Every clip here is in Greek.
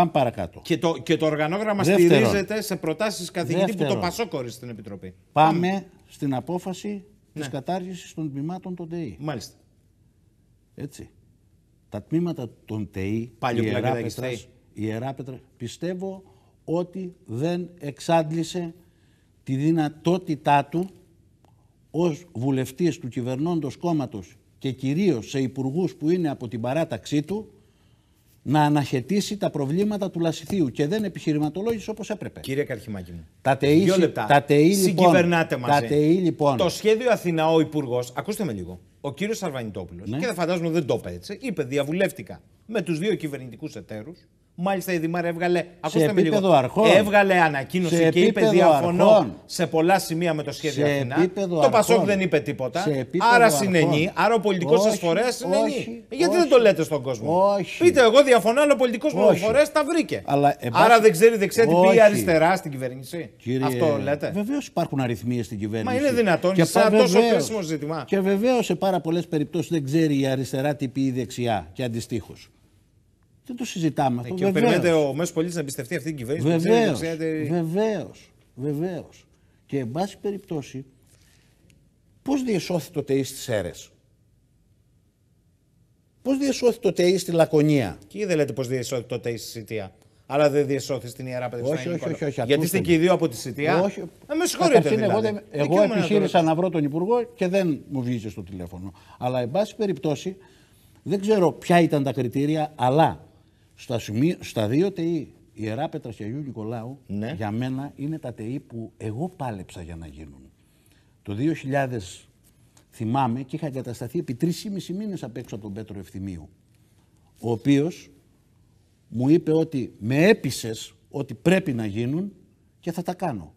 Πάμε παρακάτω. Και το, και το οργανόγραμμα Δεύτερον. στηρίζεται σε προτάσεις καθηγητή Δεύτερον. που το Πασόκορη στην Επιτροπή. Πάμε, Πάμε. στην απόφαση ναι. τη κατάργησης των τμήματων των ΤΕΗ. Μάλιστα. Έτσι. Τα τμήματα των ΤΕΗ, Πάλι η Ιερά πιστεύω ότι δεν εξάντλησε τη δυνατότητά του ως βουλευτής του κυβερνώντος κόμματος και κυρίως σε υπουργούς που είναι από την παράταξή του να αναχαιτήσει τα προβλήματα του Λασιθίου και δεν επιχειρηματολόγησε όπως έπρεπε. Κύριε Καρχημάκη μου, τα ΤΕΗ, δύο λεπτά, τα ΤΕΗ, λοιπόν- συγκυβερνάτε μαζί. Τα ε. ΤΕΗ, λοιπόν. Το σχέδιο Αθηνά ο Υπουργός, ακούστε με λίγο, ο κύριος Αρβανιτόπουλος, ναι. και δεν φαντάζομαι δεν το είπε έτσι, είπε διαβουλεύτηκα με τους δύο κυβερνητικούς εταίρους, Μάλιστα η Δημάρα έβγαλε. Ακούστε με λίγο. Έβγαλε ανακοίνωση σε και είπε διαφωνώ σε πολλά σημεία με το σχέδιο σε Αθηνά. Το Πασόκ δεν είπε τίποτα. άρα συνενεί. Άρα ο πολιτικός σα φορέα συνενεί. Γιατί δεν το λέτε στον κόσμο. Όχι. Πείτε, εγώ διαφωνώ, αλλά ο πολιτικός μου φορέας τα βρήκε. Άρα δεν ξέρει δεξιά τι πει η αριστερά στην κυβέρνηση. Αυτό λέτε. Βεβαίως υπάρχουν αριθμίες στην κυβέρνηση. Μα είναι δυνατόν και σαν τόσο κρίσιμος ζήτημα. Και βεβαίως σε πάρα πολλές περιπτώσεις δεν ξέρει η αριστερά τι πει δεξιά και αντιστοίχως. Δεν το συζητάμε αυτό. Ε, και περιμένετε ο μέσος πολίτης να εμπιστευτεί αυτή την κυβέρνηση. Βεβαίω. Βεβαίω. Και εν πάση περιπτώσει, πώς διεσώθη το ΤΕΙ στι αίρες. Πώς διεσώθη το ΤΕΙ στη Λακωνία. Και δεν λέτε πώς διεσώθη το ΤΕΙ στη Σιτία. Αλλά δεν διεσώθη στην ιερά Πεδρεστάνη. Όχι, όχι, όχι, όχι, Γιατί στην Κιδίου από τη Σιτία. Όχι. Να ε, με συγχωρείτε. Δηλαδή. Ε, εγώ, δε, εγώ επιχείρησα να βρω τον Υπουργό και δεν μου βγήκε στο τηλέφωνο. Αλλά εν πάση περιπτώσει, δεν ξέρω ποια ήταν τα κριτήρια, αλλά στα, δύο στα δύο ΤΕΗ, Ιερά Αγίου Νικολάου, ναι. για μένα είναι τα ΤΕΙ e που εγώ πάλεψα για να γίνουν. Το 2000 θυμάμαι και είχα εγκατασταθεί επί 3,5 μήνες απ' έξω από τον Πέτρο Ευθυμίου, ο οποίος μου είπε ότι με έπεισες ότι πρέπει να γίνουν και θα τα κάνω.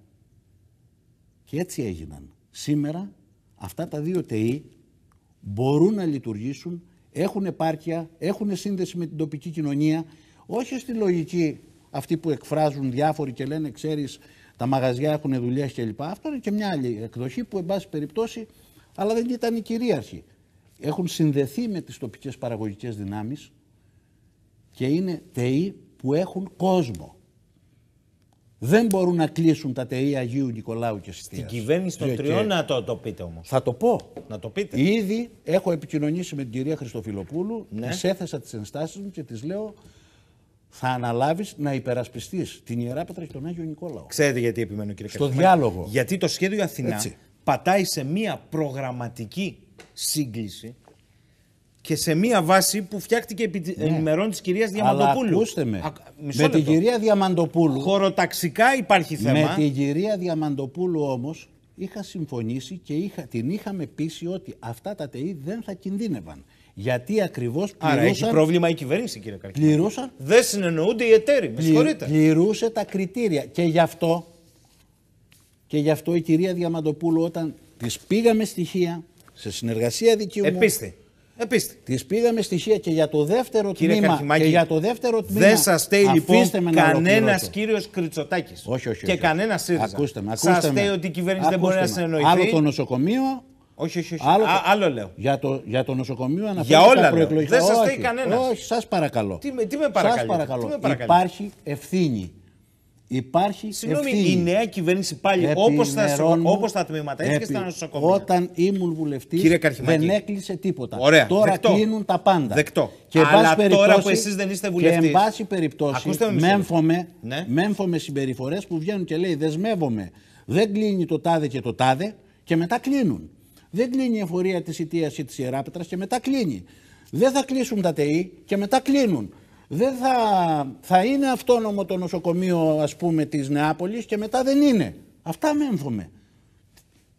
Και έτσι έγιναν. Σήμερα αυτά τα δύο ΤΕΗ e μπορούν να λειτουργήσουν έχουν επάρκεια, έχουν σύνδεση με την τοπική κοινωνία, όχι στη λογική αυτή που εκφράζουν διάφοροι και λένε, ξέρεις, τα μαγαζιά έχουν και κλπ. Αυτό είναι και μια άλλη εκδοχή που, εν πάση περιπτώσει, αλλά δεν ήταν η κυρίαρχη. Έχουν συνδεθεί με τις τοπικές παραγωγικές δυνάμεις και είναι ΤΕΙ που έχουν κόσμο δεν μπορούν να κλείσουν τα τερία Αγίου Νικολάου και Συστίας. Στην κυβέρνηση των τριών να το, το πείτε όμως. Θα το πω. Να το πείτε. Ήδη έχω επικοινωνήσει με την κυρία Χριστοφιλοπούλου, ναι. της έθεσα τις ενστάσεις μου και της λέω θα αναλάβεις να υπερασπιστείς την ιερά πέτρα και τον Άγιο Νικόλαο. Ξέρετε γιατί επιμένω, κύριε Στο διάλογο. Γιατί το σχέδιο Αθηνά πατάει σε μία προγραμματική σύγκληση και σε μία βάση που φτιάχτηκε επί ναι. ενημερών της κυρίας Διαμαντοπούλου. Αλλά ακούστε με. Α, με την κυρία Διαμαντοπούλου. Χωροταξικά υπάρχει θέμα. Με την κυρία Διαμαντοπούλου όμως είχα συμφωνήσει και είχα, την είχαμε πείσει ότι αυτά τα τεΐ δεν θα κινδύνευαν. Γιατί ακριβώς πληρούσαν. Άρα έχει πρόβλημα η κυβέρνηση, κύριε Καρκίνη. Πληρούσαν. Δεν συνεννοούνται οι εταίροι. Με συγχωρείτε. Πληρούσε τα κριτήρια. Και γι' αυτό. Και γι' αυτό η κυρία Διαμαντοπούλου όταν της πήγαμε στοιχεία σε συνεργασία δικαιού Επίστη. Επίστε. Τη πήγαμε στοιχεία και για το δεύτερο Κύριε τμήμα. Καρχημάκη, και για το δεύτερο τμήμα. Δεν σας στέει λοιπόν κανένα κύριο Κριτσοτάκη. Όχι, όχι, όχι, Και κανένας ΣΥΡΙΖΑ. Ακούστε με. Ακούστε σα στέει ότι η κυβέρνηση δεν μπορεί με. να συνεννοηθεί. Άλλο το νοσοκομείο. Όχι, όχι, όχι. Άλλο, α, άλλο λέω. Για το, για το νοσοκομείο αναφέρεται. Για όλα προεκλογικά. Δεν σας στέει κανένας. Όχι, σας παρακαλώ. Τι με, τι με παρακαλώ. Σας παρακαλώ. Υπάρχει ευθύνη Υπάρχει Συγγνώμη, ευθύνη. η νέα κυβέρνηση πάλι όπως τα, τα τμήματα έτσι και στα νοσοκομεία. Όταν ήμουν βουλευτής δεν έκλεισε τίποτα. Τώρα Δεκτό. κλείνουν τα πάντα. Δεκτό. Και Αλλά τώρα που εσείς δεν είστε βουλευτή. Και εν πάση περιπτώσει, με ναι. συμπεριφορές που βγαίνουν και λέει δεσμεύομαι. Δεν κλείνει το τάδε και το τάδε και μετά κλείνουν. Δεν κλείνει η εφορία της Ιτίας ή της Ιεράπετρας και μετά κλείνει. Δεν θα κλείσουν τα ΤΕΗ και μετά κλείνουν δεν θα, θα είναι αυτόνομο το νοσοκομείο ας πούμε της Νεάπολης και μετά δεν είναι. Αυτά με έμφωμε.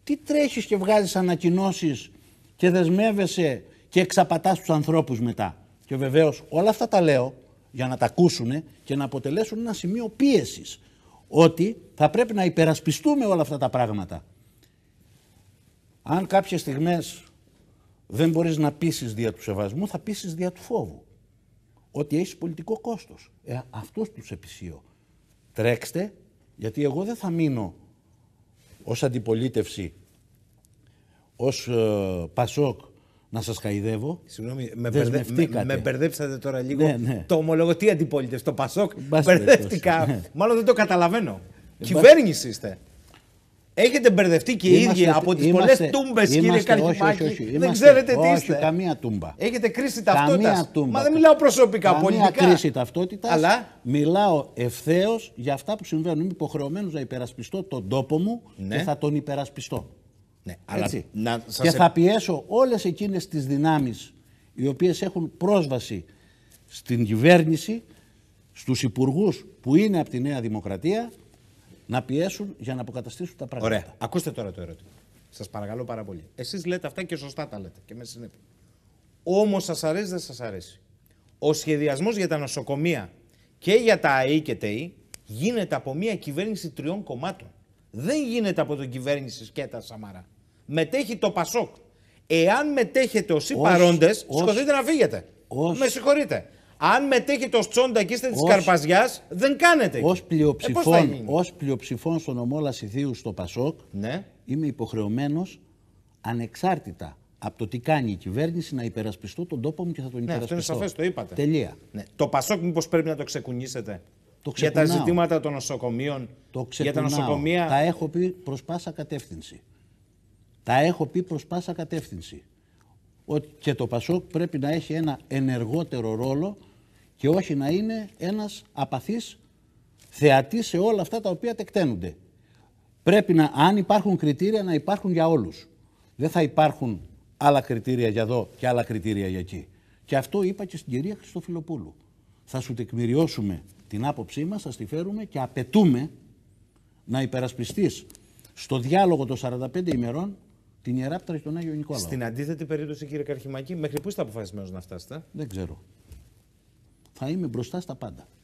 Τι τρέχεις και βγάζεις ανακοινώσεις και δεσμεύεσαι και εξαπατάς τους ανθρώπους μετά. Και βεβαίως όλα αυτά τα λέω για να τα ακούσουν και να αποτελέσουν ένα σημείο πίεσης. Ότι θα πρέπει να υπερασπιστούμε όλα αυτά τα πράγματα. Αν κάποιες στιγμές δεν μπορείς να πείσεις δια του σεβασμού, θα πείσεις δια του φόβου ότι έχει πολιτικό κόστος. Ε, Αυτό τους επισύω. Τρέξτε, γιατί εγώ δεν θα μείνω ως αντιπολίτευση, ως ε, Πασόκ, να σας χαϊδεύω. Συγγνώμη, με, με, με μπερδέψατε τώρα λίγο. Ναι, ναι. Το ομολογώ, τι αντιπολίτευση, το Πασόκ. μπερδεύτηκα. Μάλλον δεν το καταλαβαίνω. Ε, Κυβέρνηση είστε. Έχετε μπερδευτεί και οι ίδιοι από τις πολλές τούμπες, κύριε Καρχημάκη. Δεν ξέρετε τι είστε. καμία τούμπα. Έχετε κρίση ταυτότητας. Μα δεν μιλάω προσωπικά καμία πολιτικά. κρίση ταυτότητας. Αλλά μιλάω ευθέως για αυτά που συμβαίνουν. Είμαι υποχρεωμένος να υπερασπιστώ τον τόπο μου ναι. και θα τον υπερασπιστώ. Ναι, αλλά Να και θα πιέσω όλες εκείνες τις δυνάμεις οι οποίες έχουν πρόσβαση στην κυβέρνηση, στους υπουργούς που είναι από τη Νέα Δημοκρατία να πιέσουν για να αποκαταστήσουν τα πράγματα. Ωραία. Ακούστε τώρα το ερώτημα. Σας παρακαλώ πάρα πολύ. Εσείς λέτε αυτά και σωστά τα λέτε και με συνέπεια. Όμως σας αρέσει, δεν σας αρέσει. Ο σχεδιασμός για τα νοσοκομεία και για τα ΑΕΗ και ΤΕΗ γίνεται από μια κυβέρνηση τριών κομμάτων. Δεν γίνεται από την κυβέρνηση Σκέτα Σαμαρά. Μετέχει το Πασόκ. Εάν μετέχετε όσοι παρόντε, σκοτείτε να φύγετε. Ως... Με συγχωρείτε. Αν μετέχει το Τσόντα και είστε τη Καρπαζιά, δεν κάνετε. Ως ε, πλειοψηφών, ε, πλειοψηφών στον ομόλας Ιδίου στο Πασόκ, ναι. είμαι υποχρεωμένος ανεξάρτητα από το τι κάνει η κυβέρνηση να υπερασπιστώ τον τόπο μου και θα τον υπερασπιστώ. ναι, Αυτό είναι σαφές, το είπατε. Τελεία. Ναι. Το Πασόκ, μήπως πρέπει να το ξεκουνήσετε. Το για τα ζητήματα των νοσοκομείων, το για τα νοσοκομεία. Τα έχω πει προς πάσα κατεύθυνση. Τα έχω πει προς πάσα κατεύθυνση. Ότι και το Πασόκ πρέπει να έχει ένα ενεργότερο ρόλο και όχι να είναι ένας απαθής θεατής σε όλα αυτά τα οποία τεκταίνονται. Πρέπει να, αν υπάρχουν κριτήρια, να υπάρχουν για όλους. Δεν θα υπάρχουν άλλα κριτήρια για εδώ και άλλα κριτήρια για εκεί. Και αυτό είπα και στην κυρία Χριστοφιλοπούλου. Θα σου τεκμηριώσουμε την άποψή μας, θα στη φέρουμε και απαιτούμε να υπερασπιστείς στο διάλογο των 45 ημερών την Ιεράπτρα και τον Άγιο Νικόλαο. Στην αντίθετη περίπτωση, κύριε Καρχημακή, μέχρι πού είστε αποφασισμένος να φτάσετε. Δεν ξέρω θα είμαι μπροστά στα πάντα.